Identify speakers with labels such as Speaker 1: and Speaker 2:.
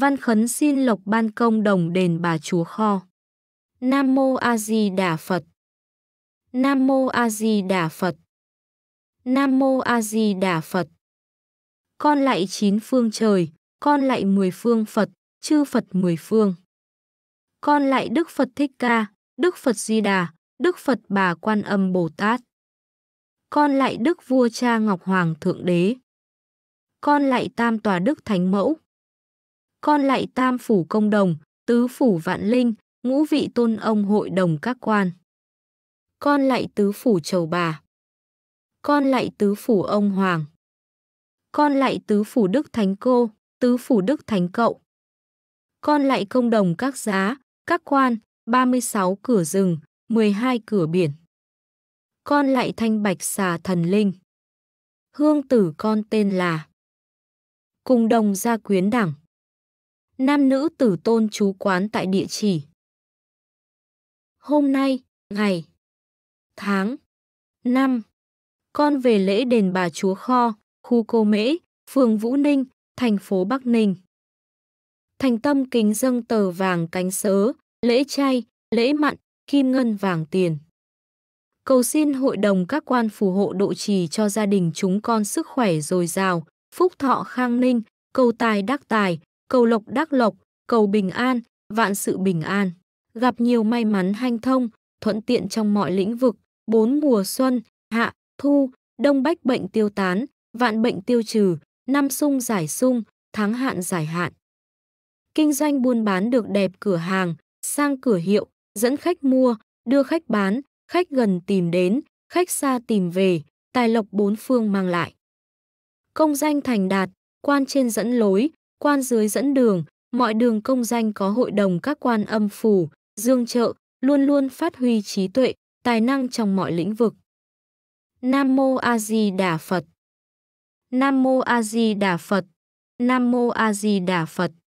Speaker 1: Văn khấn xin lộc ban công đồng đền bà chúa kho. Nam mô A Di Đà Phật. Nam mô A Di Đà Phật. Nam mô A Di Đà Phật. Con lạy chín phương trời, con lạy mười phương Phật, chư Phật mười phương. Con lạy Đức Phật Thích Ca, Đức Phật Di Đà, Đức Phật Bà Quan Âm Bồ Tát. Con lạy Đức Vua Cha Ngọc Hoàng Thượng Đế. Con lạy Tam Tòa Đức Thánh Mẫu, con lại tam phủ công đồng, tứ phủ vạn linh, ngũ vị tôn ông hội đồng các quan. Con lại tứ phủ chầu bà. Con lại tứ phủ ông hoàng. Con lại tứ phủ đức thánh cô, tứ phủ đức thánh cậu. Con lại công đồng các giá, các quan, 36 cửa rừng, 12 cửa biển. Con lại thanh bạch xà thần linh. Hương tử con tên là Cùng đồng gia quyến đẳng nam nữ tử tôn chú quán tại địa chỉ. Hôm nay, ngày, tháng, năm, con về lễ đền bà Chúa Kho, khu Cô Mễ, phường Vũ Ninh, thành phố Bắc Ninh. Thành tâm kính dâng tờ vàng cánh sớ, lễ chay, lễ mặn, kim ngân vàng tiền. Cầu xin hội đồng các quan phù hộ độ trì cho gia đình chúng con sức khỏe dồi dào, phúc thọ khang ninh, cầu tài đắc tài, cầu lộc đắc lộc, cầu bình an, vạn sự bình an. Gặp nhiều may mắn hanh thông, thuận tiện trong mọi lĩnh vực, bốn mùa xuân, hạ, thu, đông bách bệnh tiêu tán, vạn bệnh tiêu trừ, năm sung giải sung, tháng hạn giải hạn. Kinh doanh buôn bán được đẹp cửa hàng, sang cửa hiệu, dẫn khách mua, đưa khách bán, khách gần tìm đến, khách xa tìm về, tài lộc bốn phương mang lại. Công danh thành đạt, quan trên dẫn lối, quan dưới dẫn đường, mọi đường công danh có hội đồng các quan âm phủ, dương trợ, luôn luôn phát huy trí tuệ, tài năng trong mọi lĩnh vực. Nam Mô A Di Đà Phật Nam Mô A Di Đà Phật Nam Mô A Di Đà Phật